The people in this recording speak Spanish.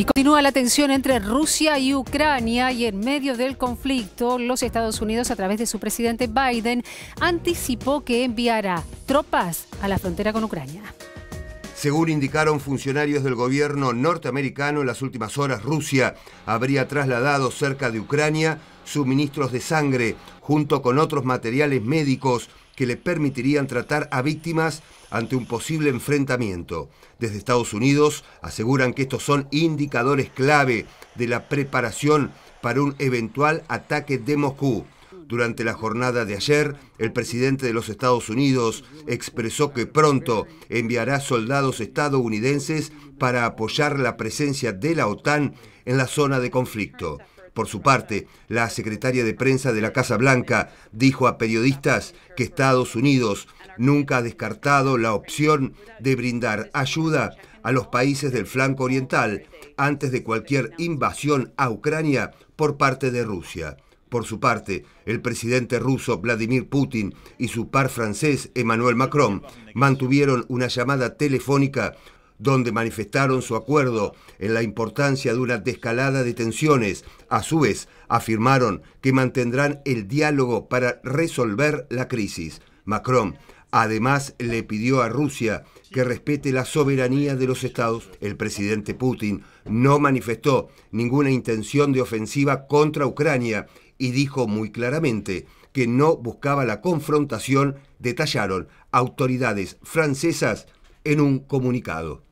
Y continúa la tensión entre Rusia y Ucrania y en medio del conflicto, los Estados Unidos a través de su presidente Biden anticipó que enviará tropas a la frontera con Ucrania. Según indicaron funcionarios del gobierno norteamericano, en las últimas horas Rusia habría trasladado cerca de Ucrania suministros de sangre junto con otros materiales médicos que le permitirían tratar a víctimas ante un posible enfrentamiento. Desde Estados Unidos aseguran que estos son indicadores clave de la preparación para un eventual ataque de Moscú. Durante la jornada de ayer, el presidente de los Estados Unidos expresó que pronto enviará soldados estadounidenses para apoyar la presencia de la OTAN en la zona de conflicto. Por su parte, la secretaria de prensa de la Casa Blanca dijo a periodistas que Estados Unidos nunca ha descartado la opción de brindar ayuda a los países del flanco oriental antes de cualquier invasión a Ucrania por parte de Rusia. Por su parte, el presidente ruso Vladimir Putin y su par francés Emmanuel Macron mantuvieron una llamada telefónica donde manifestaron su acuerdo en la importancia de una descalada de tensiones. A su vez, afirmaron que mantendrán el diálogo para resolver la crisis. Macron Además, le pidió a Rusia que respete la soberanía de los estados. El presidente Putin no manifestó ninguna intención de ofensiva contra Ucrania y dijo muy claramente que no buscaba la confrontación, detallaron autoridades francesas en un comunicado.